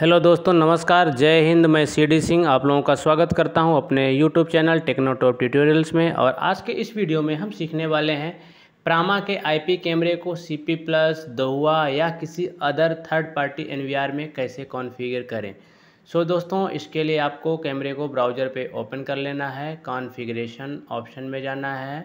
hello दोस्तों नमस्कार जय हिंद मैं सीडी सिंह आप लोगों का स्वागत करता हूं अपने यूट्यूब चैनल टेक्नोटॉप ट्यूटोरियल्स में और आज के इस वीडियो में हम सीखने वाले हैं प्रामा के आईपी कैमरे को सीपी प्लस दोआ या किसी अदर थर्ड पार्टी एनवीआर में कैसे कॉन्फ़िगर करें सो so, दोस्तों इसके लिए आपको कैमरे को ब्राउज़र पर ओपन कर लेना है कॉन्फिग्रेशन ऑप्शन में जाना है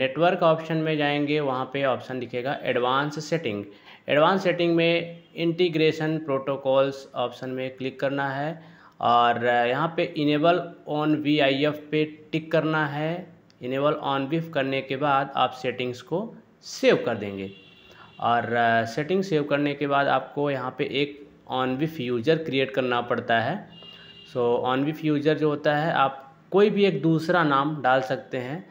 नेटवर्क ऑप्शन में जाएंगे वहाँ पे ऑप्शन दिखेगा एडवांस सेटिंग एडवांस सेटिंग में इंटीग्रेशन प्रोटोकॉल्स ऑप्शन में क्लिक करना है और यहाँ पे enable on V I F पे टिक करना है इनेबल ऑन वी करने के बाद आप सेटिंग्स को सेव कर देंगे और सेटिंग सेव करने के बाद आपको यहाँ पे एक ऑन विफ यूज़र क्रिएट करना पड़ता है सो ऑन विफ यूज़र जो होता है आप कोई भी एक दूसरा नाम डाल सकते हैं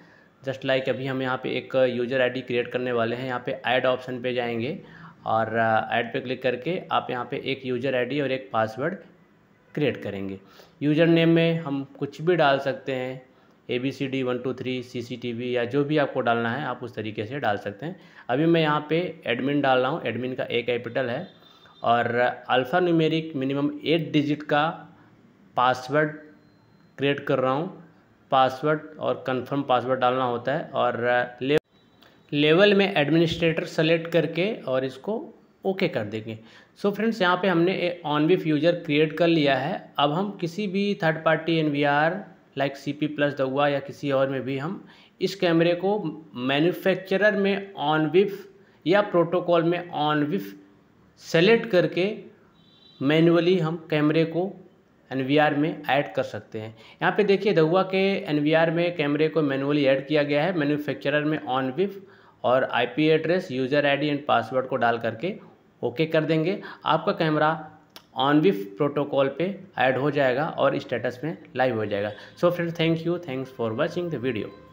जस्ट लाइक अभी हम यहाँ पे एक यूज़र आईडी क्रिएट करने वाले हैं यहाँ पे ऐड ऑप्शन पे जाएंगे और ऐड पे क्लिक करके आप यहाँ पे एक यूज़र आईडी और एक पासवर्ड क्रिएट करेंगे यूज़र नेम में हम कुछ भी डाल सकते हैं A B C D one two three C C T V या जो भी आपको डालना है आप उस तरीके से डाल सकते हैं अभी मैं यहाँ पर एडमिन डाल रहा हूँ एडमिन का ए कैपिटल है और alpha numeric minimum eight digit का पासवर्ड क्रिएट कर रहा हूँ पासवर्ड और कंफर्म पासवर्ड डालना होता है और ले, लेवल में एडमिनिस्ट्रेटर सेलेक्ट करके और इसको ओके okay कर देंगे सो फ्रेंड्स यहाँ पे हमने ऑन विफ यूजर क्रिएट कर लिया है अब हम किसी भी third party N V R like C P plus दवा या किसी और में भी हम इस कैमरे को मैन्युफैक्चरर में ऑन विफ या प्रोटोकॉल में ऑन विफ सेलेक्ट करके मैनुअली हम कैमरे को एन में ऐड कर सकते हैं यहाँ पे देखिए दहुआ के एन में कैमरे को मैनुअली ऐड किया गया है मैन्युफैक्चरर में ऑन विफ और IP address user ID and password को डाल करके ओके कर देंगे आपका कैमरा ऑन विफ प्रोटोकॉल पे ऐड हो जाएगा और स्टेटस में लाइव हो जाएगा so friend thank you thanks for watching the video